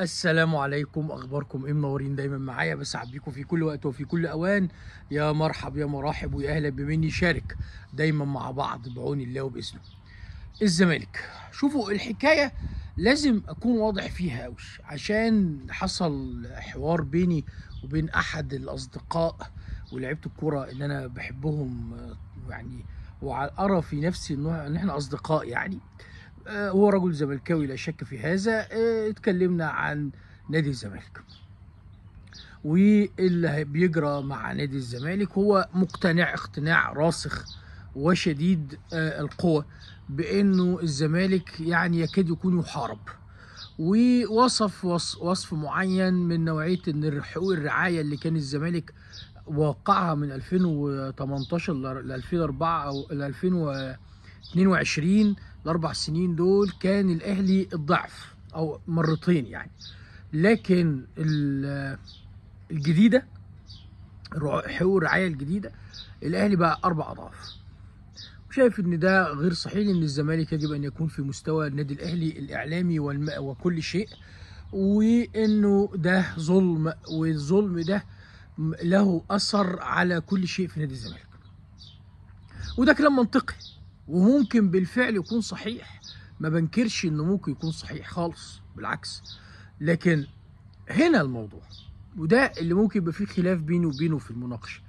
السلام عليكم اخباركم ايه منورين دايما معايا بس بيكم في كل وقت وفي كل اوان يا مرحب يا مرحب ويا اهلا بمني شارك دايما مع بعض بعون الله وباذنه الزمالك شوفوا الحكايه لازم اكون واضح فيها قوي عشان حصل حوار بيني وبين احد الاصدقاء ولعبت الكوره اللي انا بحبهم يعني وارى في نفسي ان احنا اصدقاء يعني آه آه، هو رجل زملكاوي لا شك في هذا آه، اتكلمنا عن نادي الزمالك واللي بيجرى مع نادي الزمالك هو مقتنع اقتناع راسخ وشديد آه، القوى بانه الزمالك يعني يكاد يكون يحارب ووصف وصف معين من نوعيه ان حقوق الرعايه اللي كان الزمالك وقعها من 2018 ل 2004 او ل 2000 22 الاربع سنين دول كان الاهلي الضعف او مرتين يعني لكن الجديده حقوق الرعايه الجديده الاهلي بقى اربع اضعاف شايف ان ده غير صحيح ان الزمالك يجب ان يكون في مستوى النادي الاهلي الاعلامي وكل شيء وانه ده ظلم والظلم ده له اثر على كل شيء في نادي الزمالك وده كلام منطقي وممكن بالفعل يكون صحيح ما بنكرش انه ممكن يكون صحيح خالص بالعكس لكن هنا الموضوع وده اللي ممكن يبقى فيه خلاف بيني وبينه في المناقشه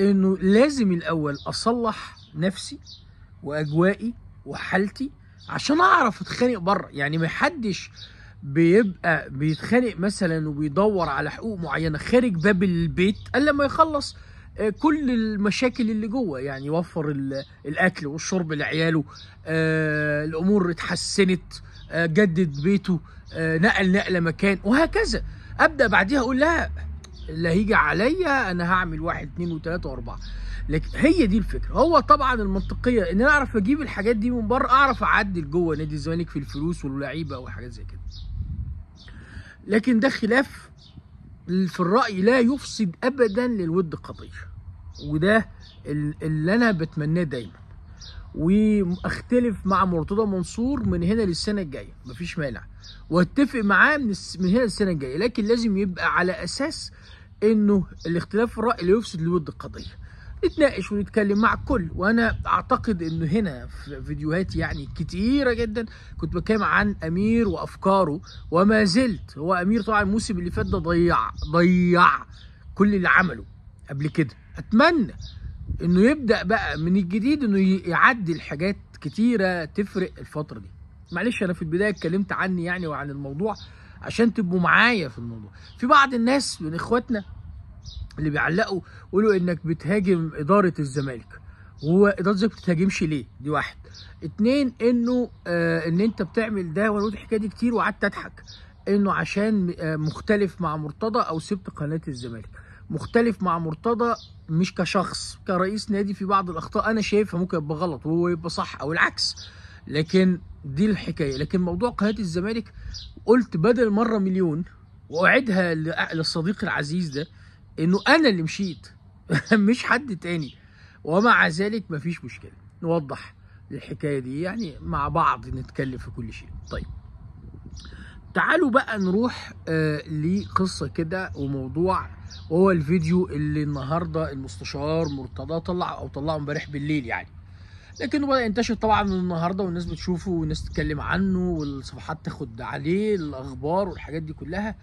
انه لازم الاول اصلح نفسي واجوائي وحالتي عشان اعرف اتخانق بره يعني ما حدش بيبقى بيتخانق مثلا وبيدور على حقوق معينه خارج باب البيت الا لما يخلص آه، كل المشاكل اللي جوه يعني وفر الاكل والشرب لعياله آه، الامور اتحسنت آه، جدد بيته نقل نقله مكان وهكذا ابدا بعديها اقول لا اللي هيجي عليا انا هعمل واحد اتنين وتلاته واربعه لكن هي دي الفكره هو طبعا المنطقيه ان انا اعرف اجيب الحاجات دي من بره اعرف اعدل جوه نادي الزمالك في الفلوس واللعيبه وحاجات زي كده لكن ده خلاف في الراي لا يفسد ابدا للود قضيه وده اللي انا بتمناه دايما واختلف مع مرتضى منصور من هنا للسنه الجايه مفيش مانع واتفق معاه من, هنا للسنه الجايه لكن لازم يبقى على اساس انه الاختلاف في الراي لا يفسد لود القضيه نتناقش ونتكلم مع الكل وانا اعتقد انه هنا في فيديوهات يعني كتيره جدا كنت بتكلم عن امير وافكاره وما زلت هو امير طبعا الموسم اللي فات ده ضيع ضيع كل اللي عمله قبل كده اتمنى انه يبدا بقى من الجديد انه يعدي الحاجات كتيره تفرق الفتره دي معلش انا في البدايه اتكلمت عني يعني وعن الموضوع عشان تبقوا معايا في الموضوع في بعض الناس من اخواتنا اللي بيعلقوا يقولوا انك بتهاجم اداره الزمالك واداره اداره الزمالك ما بتهاجمش ليه دي واحد اتنين انه آه ان انت بتعمل ده وانا قلت الحكايه دي كتير وقعدت اضحك انه عشان آه، مختلف مع مرتضى او سبت قناه الزمالك مختلف مع مرتضى مش كشخص كرئيس نادي في بعض الاخطاء انا شايفها ممكن يبقى غلط وهو يبقى صح او العكس لكن دي الحكايه لكن موضوع قناه الزمالك قلت بدل مره مليون واعدها للصديق العزيز ده انه انا اللي مشيت مش حد تاني ومع ذلك مفيش مشكله نوضح الحكايه دي يعني مع بعض نتكلم في كل شيء طيب تعالوا بقى نروح آه لقصه كده وموضوع وهو الفيديو اللي النهارده المستشار مرتضى طلع او طلعه امبارح بالليل يعني لكنه بدا ينتشر طبعا من النهارده والناس بتشوفه والناس تتكلم عنه والصفحات تاخد عليه الاخبار والحاجات دي كلها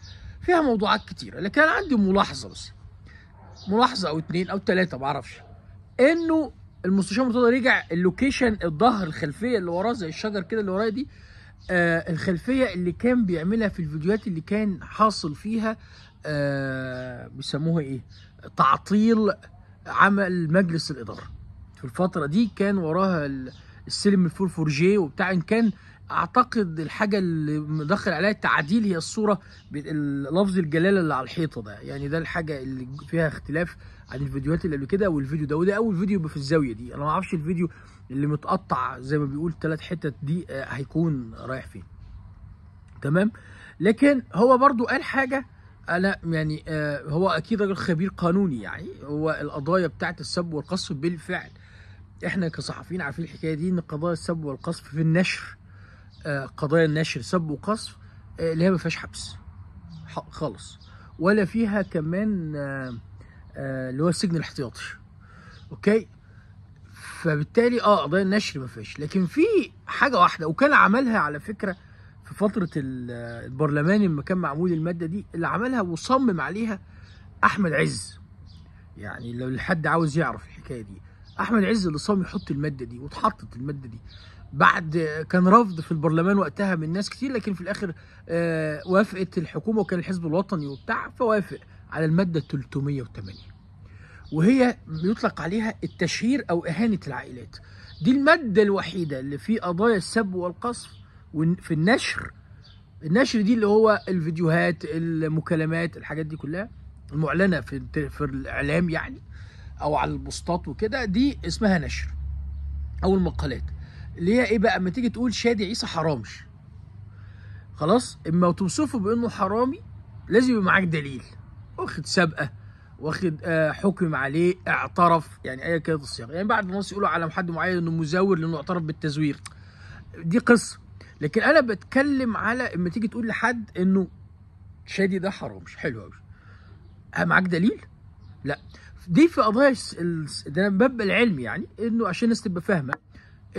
فيها موضوعات كتيره لكن انا عندي ملاحظه بس ملاحظه او اتنين او تلاته معرفش انه المستشار مرتضى رجع اللوكيشن الظهر الخلفيه اللي وراه زي الشجر كده اللي ورايا دي آه الخلفيه اللي كان بيعملها في الفيديوهات اللي كان حاصل فيها آه بيسموها ايه تعطيل عمل مجلس الاداره في الفتره دي كان وراها السلم الفور فور جي وبتاع ان كان اعتقد الحاجه اللي مدخل عليها التعديل هي الصوره لفظ الجلاله اللي على الحيطه ده يعني ده الحاجه اللي فيها اختلاف عن الفيديوهات اللي قبل كده والفيديو ده وده اول فيديو في الزاويه دي انا ما اعرفش الفيديو اللي متقطع زي ما بيقول ثلاث حتت دي آه، هيكون رايح فين تمام لكن هو برضو قال حاجه انا يعني آه، هو اكيد راجل خبير قانوني يعني هو القضايا بتاعت السب والقصف بالفعل احنا كصحفيين عارفين الحكايه دي ان قضايا السب والقصف في النشر قضايا النشر سب وقصف آه، اللي هي ما فيهاش حبس خالص ولا فيها كمان آه، آه، اللي هو السجن الاحتياطي اوكي فبالتالي اه قضايا النشر ما فيهاش لكن في حاجه واحده وكان عملها على فكره في فتره البرلمان لما كان معمول الماده دي اللي عملها وصمم عليها احمد عز يعني لو الحد عاوز يعرف الحكايه دي احمد عز اللي صمم يحط الماده دي واتحطت الماده دي بعد كان رفض في البرلمان وقتها من ناس كتير لكن في الاخر آه وافقت الحكومه وكان الحزب الوطني وبتاع فوافق على الماده 308 وهي بيطلق عليها التشهير او اهانه العائلات دي الماده الوحيده اللي في قضايا السب والقصف في النشر النشر دي اللي هو الفيديوهات المكالمات الحاجات دي كلها المعلنه في في الاعلام يعني او على البوستات وكده دي اسمها نشر او المقالات اللي هي ايه بقى اما تيجي تقول شادي عيسى حرامش خلاص اما توصفه بانه حرامي لازم يبقى معاك دليل واخد سابقه واخد آه، حكم عليه اعترف يعني ايا كانت الصيغه يعني بعد الناس يقولوا على حد معين انه مزور لانه اعترف بالتزوير دي قصه لكن انا بتكلم على اما تيجي تقول لحد انه شادي ده حرام مش حلو قوي آه، معاك دليل لا دي في قضايا ده باب العلم يعني انه عشان الناس تبقى فاهمه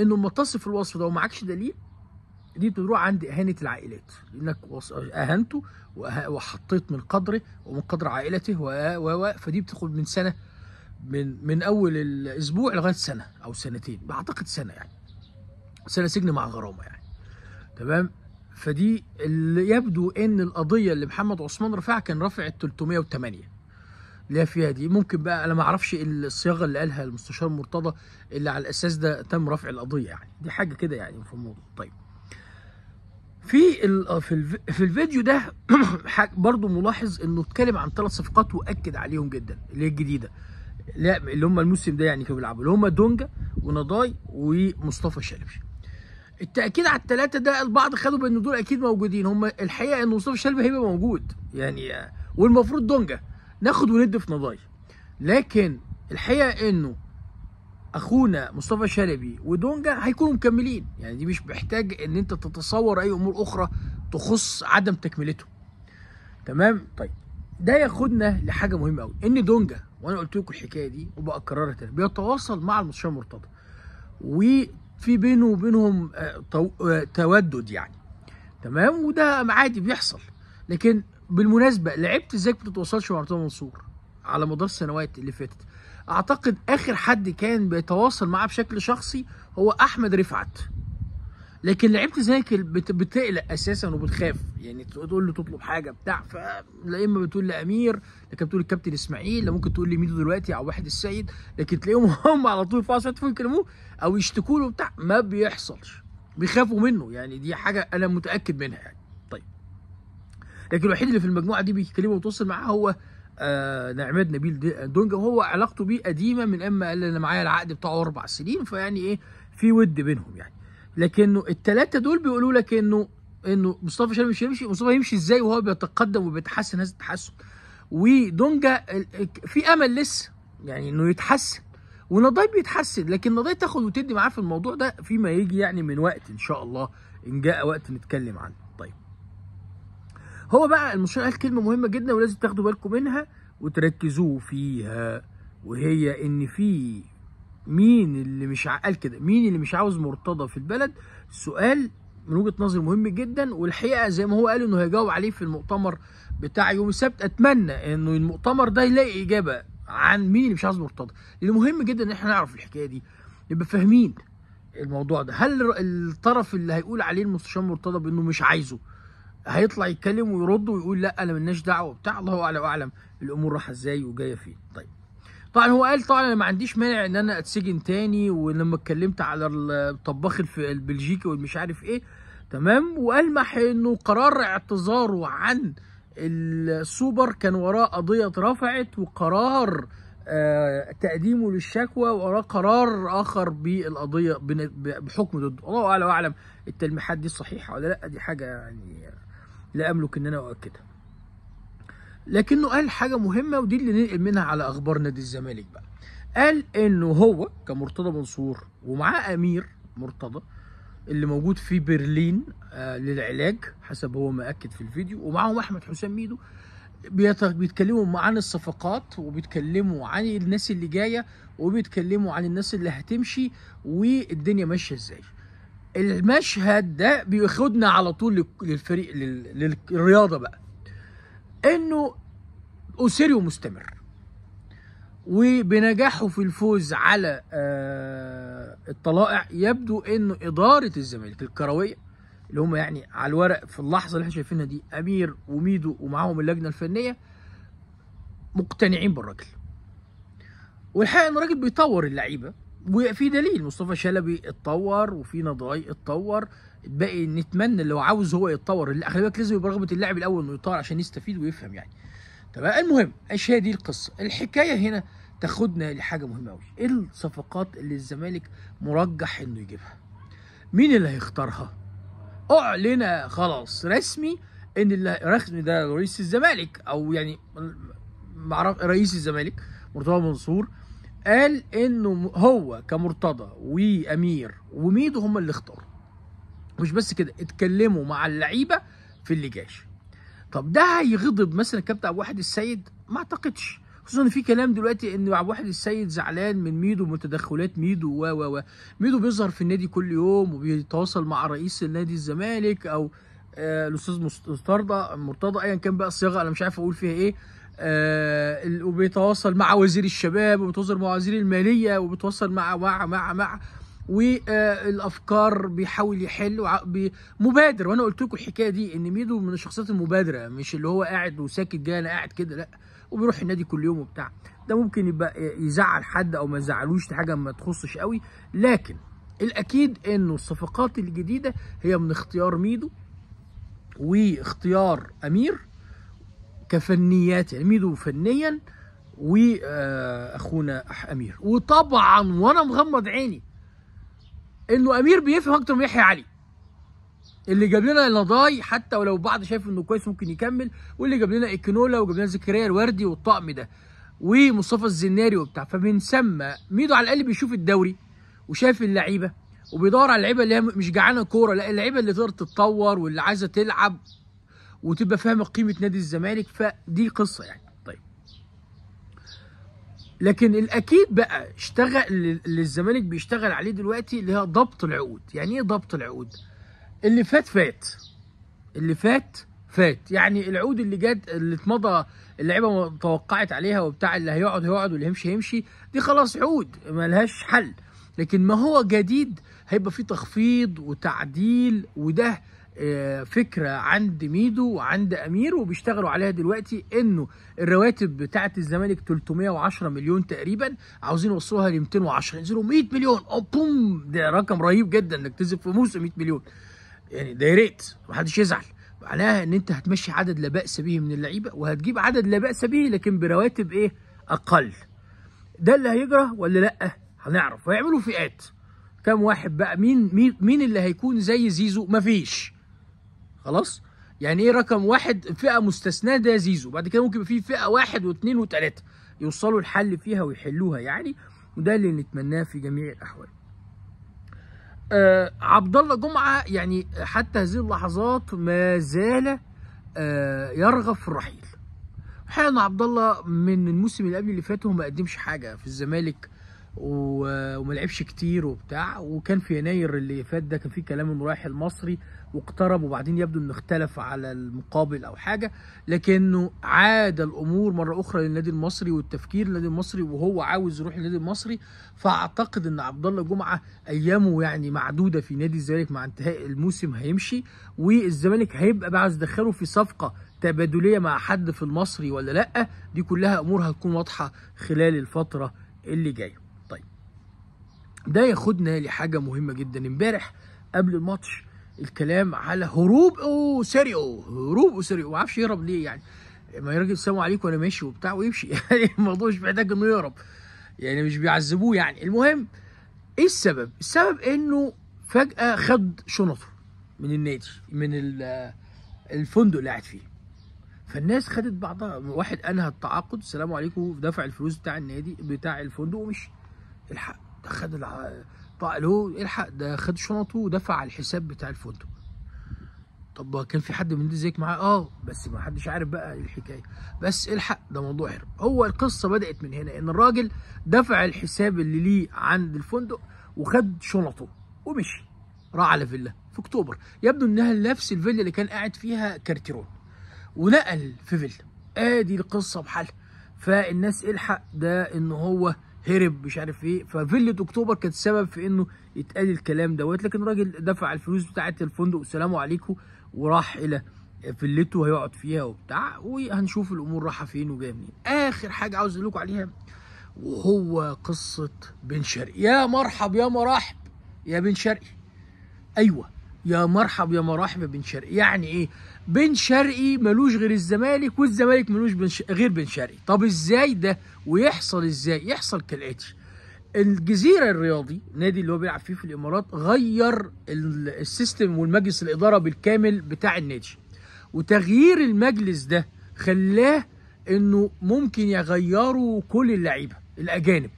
انه متصف الوصف ده ومعكش دليل دي بتروح عند إهانة العائلات لأنك أهنته وحطيت من قدره ومن قدر عائلته و و فدي بتاخد من سنة من من أول الأسبوع لغاية سنة أو سنتين بعتقد سنة يعني سنة سجن مع غرامة يعني تمام فدي اللي يبدو ان القضيه اللي محمد عثمان رفعها كان رافع 308 اللي فيها دي ممكن بقى انا ما اعرفش الصياغه اللي قالها المستشار مرتضى اللي على الاساس ده تم رفع القضيه يعني دي حاجه كده يعني في الموضوع طيب في في, الفيديو ده برضو ملاحظ انه اتكلم عن ثلاث صفقات واكد عليهم جدا اللي هي الجديده اللي هم الموسم ده يعني كانوا بيلعبوا اللي هم دونجا ونضاي ومصطفى شلبي التاكيد على الثلاثه ده البعض خدوا بان دول اكيد موجودين هم الحقيقه ان مصطفى شلبي هيبقى موجود يعني والمفروض دونجا ناخد وند في نضايا لكن الحقيقه انه اخونا مصطفى شلبي ودونجا هيكونوا مكملين يعني دي مش محتاج ان انت تتصور اي امور اخرى تخص عدم تكملته تمام طيب ده ياخدنا لحاجه مهمه قوي ان دونجا وانا قلت لكم الحكايه دي وبكررها تاني بيتواصل مع المستشار مرتضى وفي بينه وبينهم آه، آه، تودد يعني تمام وده عادي بيحصل لكن بالمناسبه لعبت ازاي ما بتتواصلش مع مرتضى منصور على مدار السنوات اللي فاتت اعتقد اخر حد كان بيتواصل معاه بشكل شخصي هو احمد رفعت لكن لعبت زيك بتقلق اساسا وبتخاف يعني تقول له تطلب حاجه بتاع ف لا اما بتقول لامير لكن بتقول الكابتن اسماعيل لا ممكن تقول لميدو دلوقتي او واحد السيد لكن تلاقيهم هم على طول في عصر يكلموه او يشتكوا له بتاع ما بيحصلش بيخافوا منه يعني دي حاجه انا متاكد منها يعني لكن الوحيد اللي في المجموعه دي بيتكلموا وتوصل معاه هو آه عماد نبيل دونجا وهو علاقته بيه قديمه من اما قال انا معايا العقد بتاعه اربع سنين فيعني ايه في ود بينهم يعني لكنه الثلاثه دول بيقولوا لك انه انه مصطفى شلبي مش هيمشي مصطفى هيمشي ازاي وهو بيتقدم وبيتحسن هذا التحسن ودونجا في امل لسه يعني انه يتحسن ونضاي بيتحسن لكن نضاي تاخد وتدي معاه في الموضوع ده فيما يجي يعني من وقت ان شاء الله ان جاء وقت نتكلم عنه هو بقى المشير قال كلمه مهمه جدا ولازم تاخدوا بالكم منها وتركزوا فيها وهي ان في مين اللي مش عقل كده مين اللي مش عاوز مرتضى في البلد سؤال من وجهه نظري مهم جدا والحقيقه زي ما هو قال انه هيجاوب عليه في المؤتمر بتاع يوم السبت اتمنى انه المؤتمر ده يلاقي اجابه عن مين اللي مش عاوز مرتضى لان مهم جدا ان احنا نعرف الحكايه دي نبقى فاهمين الموضوع ده هل الطرف اللي هيقول عليه المستشار مرتضى بانه مش عايزه هيطلع يتكلم ويرد ويقول لا انا مالناش دعوه وبتاع الله اعلم واعلم الامور رايحه ازاي وجايه فين طيب طبعا هو قال طبعا انا ما عنديش مانع ان انا اتسجن تاني ولما اتكلمت على الطباخ البلجيكي والمش عارف ايه تمام والمح انه قرار اعتذاره عن السوبر كان وراه قضيه اترفعت وقرار آه تقديمه للشكوى وراه قرار اخر بالقضيه بحكم ضده الله اعلم واعلم التلميحات دي صحيحه ولا لا دي حاجه يعني لا املك ان انا اؤكدها لكنه قال حاجه مهمه ودي اللي ننقل منها على اخبار نادي الزمالك بقى قال انه هو كمرتضى منصور ومعاه امير مرتضى اللي موجود في برلين آه للعلاج حسب هو ما اكد في الفيديو ومعاهم احمد حسام ميدو بيتكلموا عن الصفقات وبيتكلموا عن الناس اللي جايه وبيتكلموا عن الناس اللي هتمشي والدنيا ماشيه ازاي المشهد ده بياخدنا على طول للفريق للرياضه بقى انه اوسيريو مستمر وبنجاحه في الفوز على آه، الطلائع يبدو انه اداره الزمالك الكرويه اللي هم يعني على الورق في اللحظه اللي احنا شايفينها دي امير وميدو ومعاهم اللجنه الفنيه مقتنعين بالراجل والحقيقه ان الراجل بيطور اللعيبه وفي دليل مصطفى شلبي اتطور وفي نضاي اتطور باقي نتمنى لو عاوز هو يتطور اللي خلي بالك لازم يبقى رغبه اللاعب الاول انه يتطور عشان يستفيد ويفهم يعني تمام المهم ايش هي دي القصه الحكايه هنا تاخدنا لحاجه مهمه قوي ايه الصفقات اللي الزمالك مرجح انه يجيبها مين اللي هيختارها اعلن خلاص رسمي ان اللي رسمي ده رئيس الزمالك او يعني رئيس الزمالك مرتضى منصور قال انه هو كمرتضى وامير وميدو هم اللي اختاروا مش بس كده اتكلموا مع اللعيبه في اللي جاش طب ده هيغضب مثلا الكابتن عبد الواحد السيد ما اعتقدش خصوصا في كلام دلوقتي ان عبد الواحد السيد زعلان من ميدو ومتدخلات ميدو و و و ميدو بيظهر في النادي كل يوم وبيتواصل مع رئيس النادي الزمالك او آه الاستاذ مسترضى مرتضى ايا كان بقى الصياغه انا مش عارف اقول فيها ايه آه وبيتواصل مع وزير الشباب وبيتواصل مع وزير الماليه وبيتواصل مع مع مع مع والافكار بيحاول يحل مبادر وانا قلت لكم الحكايه دي ان ميدو من الشخصيات المبادره مش اللي هو قاعد وساكت جاي انا قاعد كده لا وبيروح النادي كل يوم وبتاع ده ممكن يبقى يزعل حد او ما يزعلوش حاجه ما تخصش قوي لكن الاكيد انه الصفقات الجديده هي من اختيار ميدو واختيار امير كفنيات عميدو يعني فنيا واخونا أح امير وطبعا وانا مغمض عيني انه امير بيفهم اكتر من يحيى علي اللي جاب لنا لضاي حتى ولو بعض شايف انه كويس ممكن يكمل واللي جاب لنا اكنولا وجاب لنا زكريا الوردي والطقم ده ومصطفى الزناري وبتاع فمن ثم ميدو على الاقل بيشوف الدوري وشايف اللعيبه وبيدور على اللعيبه اللي هي مش جعانه كوره لا اللعيبه اللي تقدر تتطور واللي عايزه تلعب وتبقى فاهمه قيمه نادي الزمالك فدي قصه يعني طيب لكن الاكيد بقى اشتغل اللي الزمالك بيشتغل عليه دلوقتي اللي هي ضبط العقود يعني ايه ضبط العقود اللي فات فات اللي فات فات يعني العقود اللي جت اللي اتمضى اللعيبه توقعت عليها وبتاع اللي هيقعد هيقعد واللي هيمشي هيمشي دي خلاص عقود ملهاش حل لكن ما هو جديد هيبقى فيه تخفيض وتعديل وده آه، فكره عند ميدو وعند امير وبيشتغلوا عليها دلوقتي انه الرواتب بتاعه الزمالك 310 مليون تقريبا عاوزين يوصلوها ل 210 ينزلوا 100 مليون او بوم ده رقم رهيب جدا انك تنزل في موسم 100 مليون يعني ده يا ريت محدش يزعل معناها ان انت هتمشي عدد لا باس به من اللعيبه وهتجيب عدد لا باس به لكن برواتب ايه اقل ده اللي هيجرى ولا لا هنعرف هيعملوا فئات كم واحد بقى مين مين مين اللي هيكون زي زيزو مفيش خلاص يعني ايه رقم واحد فئه مستثناه ده زيزو بعد كده ممكن يبقى في فئه واحد واثنين وثلاثه يوصلوا الحل فيها ويحلوها يعني وده اللي نتمناه في جميع الاحوال آه عبد الله جمعه يعني حتى هذه اللحظات ما زال آه يرغب في الرحيل احيانا عبد الله من الموسم اللي قبل اللي فات وما قدمش حاجه في الزمالك وما لعبش كتير وبتاع وكان في يناير اللي فات ده كان في كلام انه رايح المصري واقترب وبعدين يبدو انه اختلف على المقابل او حاجه لكنه عاد الامور مره اخرى للنادي المصري والتفكير للنادي المصري وهو عاوز يروح للنادي المصري فاعتقد ان عبد الله جمعه ايامه يعني معدوده في نادي الزمالك مع انتهاء الموسم هيمشي والزمالك هيبقى بقى عايز يدخله في صفقه تبادليه مع حد في المصري ولا لا دي كلها امور هتكون واضحه خلال الفتره اللي جايه طيب ده ياخدنا لحاجه مهمه جدا امبارح قبل الماتش الكلام على هروب اوسيريو هروب اوسيريو ما اعرفش يهرب ليه يعني ما يا راجل السلام عليكم وانا ماشي وبتاع ويمشي يعني الموضوع مش محتاج انه يهرب يعني مش بيعذبوه يعني المهم ايه السبب؟ السبب انه فجأة خد شنطه من النادي من الفندق اللي قاعد فيه فالناس خدت بعضها واحد انهى التعاقد السلام عليكم دفع الفلوس بتاع النادي بتاع الفندق ومشي الحق خد الع... طاق له الحق ده خد شنطه ودفع على الحساب بتاع الفندق طب كان في حد من دي زيك معاه اه بس ما حدش عارف بقى الحكايه بس الحق ده موضوع حرب هو القصه بدات من هنا ان الراجل دفع الحساب اللي ليه عند الفندق وخد شنطه ومشي راح على فيلا في اكتوبر يبدو انها نفس الفيلا اللي كان قاعد فيها كارتيرون ونقل في فيلا ادي آه، القصه بحالها فالناس الحق ده ان هو هرب مش عارف ايه ففيلة اكتوبر كانت سبب في انه يتقال الكلام دوت لكن الراجل دفع الفلوس بتاعه الفندق سلام عليكم وراح الى فيلته هيقعد فيها وبتاع وهنشوف الامور رايحه فين وجايه منين اخر حاجه عاوز اقول لكم عليها وهو قصه بن شرقي يا مرحب يا مرحب يا بن شرقي ايوه يا مرحب يا مراحب يا بن شرقي يعني ايه بن شرقي ملوش غير الزمالك والزمالك ملوش بن ش... غير بن شرقي طب ازاي ده ويحصل ازاي يحصل كالاتي الجزيره الرياضي النادي اللي هو بيلعب فيه في الامارات غير السيستم والمجلس الاداره بالكامل بتاع النادي وتغيير المجلس ده خلاه انه ممكن يغيروا كل اللعيبه الاجانب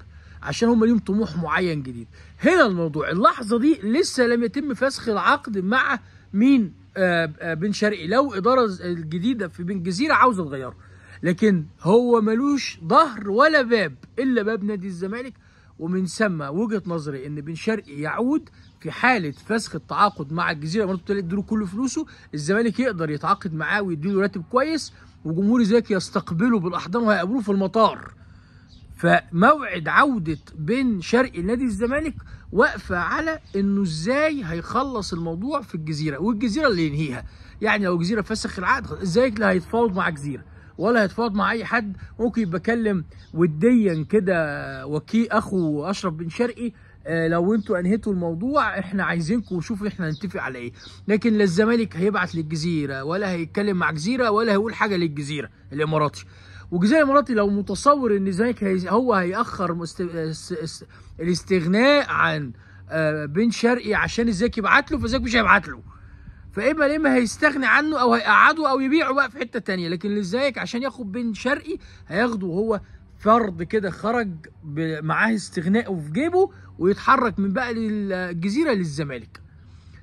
عشان هم ليهم طموح معين جديد هنا الموضوع اللحظه دي لسه لم يتم فسخ العقد مع مين آه، آه، بن شرقي لو إدارة الجديدة في بن جزيرة عاوزة تغيره لكن هو ملوش ظهر ولا باب إلا باب نادي الزمالك ومن ثم وجهة نظري إن بن شرقي يعود في حالة فسخ التعاقد مع الجزيرة برضه يديله كل فلوسه الزمالك يقدر يتعاقد معاه ويديله راتب كويس وجمهور الزمالك يستقبله بالأحضان وهيقابلوه في المطار فموعد عودة بن شرقي لنادي الزمالك واقفه على انه ازاي هيخلص الموضوع في الجزيره والجزيره اللي ينهيها يعني لو جزيره فسخ العقد ازاي لا هيتفاوض مع جزيره ولا هيتفاوض مع اي حد ممكن يبقى كلم وديا كده وكيل اخو اشرف بن شرقي آه لو انتوا انهيتوا الموضوع احنا عايزينكم وشوفوا احنا هنتفق على ايه لكن لا الزمالك هيبعت للجزيره ولا هيتكلم مع جزيره ولا هيقول حاجه للجزيره الاماراتي وجزائي مراتي لو متصور ان زيك هي هو هيأخر مست... الاستغناء عن آه، بن شرقي عشان الزيك يبعت له فازيك مش هيبعت له فاما اما هيستغني عنه او هيقعده او يبيعه بقى في حته تانية لكن الزيك عشان ياخد بن شرقي هياخده وهو فرد كده خرج معاه استغنائه في جيبه ويتحرك من بقى الجزيره للزمالك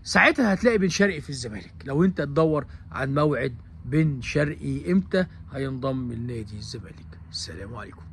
ساعتها هتلاقي بن شرقي في الزمالك لو انت تدور عن موعد بن شرقي امتى هينضم لنادي الزمالك السلام عليكم